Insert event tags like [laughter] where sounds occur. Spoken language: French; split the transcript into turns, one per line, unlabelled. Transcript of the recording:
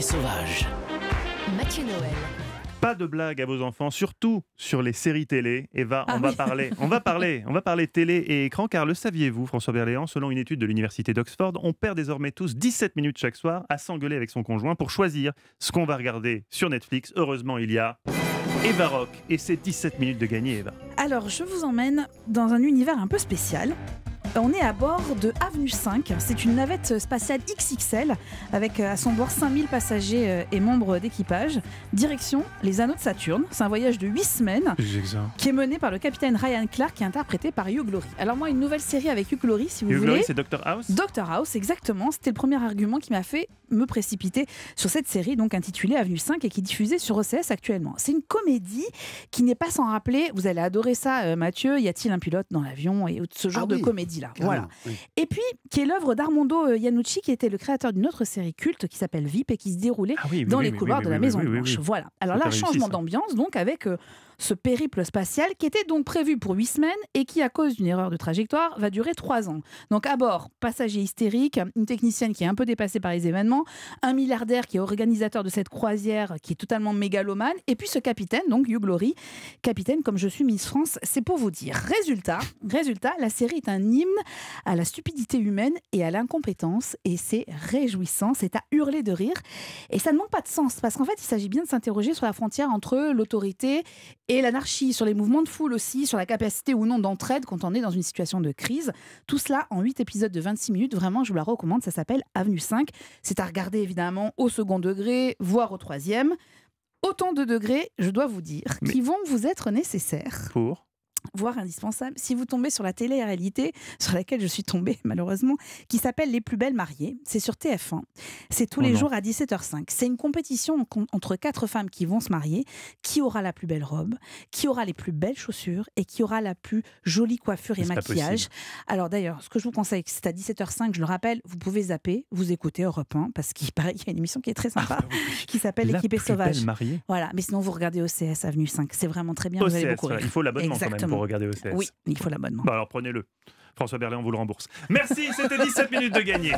sauvage. Noël.
Pas de blagues à vos enfants, surtout sur les séries télé. Eva, on, ah va parler, on va [laughs] parler, on va parler télé et écran, car le saviez-vous, François Berléand, selon une étude de l'université d'Oxford, on perd désormais tous 17 minutes chaque soir à s'engueuler avec son conjoint pour choisir ce qu'on va regarder sur Netflix. Heureusement, il y a Eva Rock et c'est 17 minutes de gagner, Eva.
Alors, je vous emmène dans un univers un peu spécial. On est à bord de Avenue 5. C'est une navette spatiale XXL avec euh, à son bord 5000 passagers euh, et membres d'équipage. Direction les anneaux de Saturne. C'est un voyage de 8 semaines qui est mené par le capitaine Ryan Clark est interprété par Hugh Glory. Alors moi, une nouvelle série avec Hugh Glory, si vous Hugh voulez. Glory, c'est Doctor House Doctor House, exactement. C'était le premier argument qui m'a fait me précipiter sur cette série donc intitulée Avenue 5 et qui est diffusée sur OCS actuellement. C'est une comédie qui n'est pas sans rappeler, vous allez adorer ça euh, Mathieu, y a-t-il un pilote dans l'avion et ce genre ah de comédie voilà. Et puis qui est l'œuvre d'Armando euh, Iannucci qui était le créateur d'une autre série culte qui s'appelle VIP et qui se déroulait ah dans les couloirs de la Maison Blanche. Voilà. Alors là, changement d'ambiance donc avec euh, ce périple spatial, qui était donc prévu pour huit semaines et qui, à cause d'une erreur de trajectoire, va durer trois ans. Donc à bord, passager hystérique, une technicienne qui est un peu dépassée par les événements, un milliardaire qui est organisateur de cette croisière, qui est totalement mégalomane, et puis ce capitaine, donc Hugh capitaine comme je suis Miss France, c'est pour vous dire. Résultat, résultat, la série est un hymne à la stupidité humaine et à l'incompétence, et c'est réjouissant, c'est à hurler de rire, et ça ne manque pas de sens, parce qu'en fait, il s'agit bien de s'interroger sur la frontière entre l'autorité et l'anarchie, sur les mouvements de foule aussi, sur la capacité ou non d'entraide quand on est dans une situation de crise. Tout cela en 8 épisodes de 26 minutes. Vraiment, je vous la recommande. Ça s'appelle Avenue 5. C'est à regarder évidemment au second degré, voire au troisième. Autant de degrés, je dois vous dire, qui vont vous être nécessaires. Pour voire indispensable, si vous tombez sur la télé-réalité sur laquelle je suis tombée [laughs] malheureusement, qui s'appelle Les plus belles mariées. C'est sur TF1. C'est tous oh les jours à 17h05. C'est une compétition entre quatre femmes qui vont se marier, qui aura la plus belle robe, qui aura les plus belles chaussures et qui aura la plus jolie coiffure et maquillage. Alors d'ailleurs, ce que je vous conseille, c'est à 17h05, je le rappelle, vous pouvez zapper, vous écoutez Europe 1 parce qu'il [laughs] paraît y a une émission qui est très sympa ah, qui s'appelle l'équipe sauvage. Voilà, mais sinon vous regardez OCS Avenue 5, c'est vraiment
très bien, vous allez beaucoup rire. Il faut l'abonnement Exactement. Quand même Mmh. regarder OCS. E oui, il faut l'abonnement. alors prenez-le. François on vous le rembourse. Merci, c'était 17 minutes de gagner.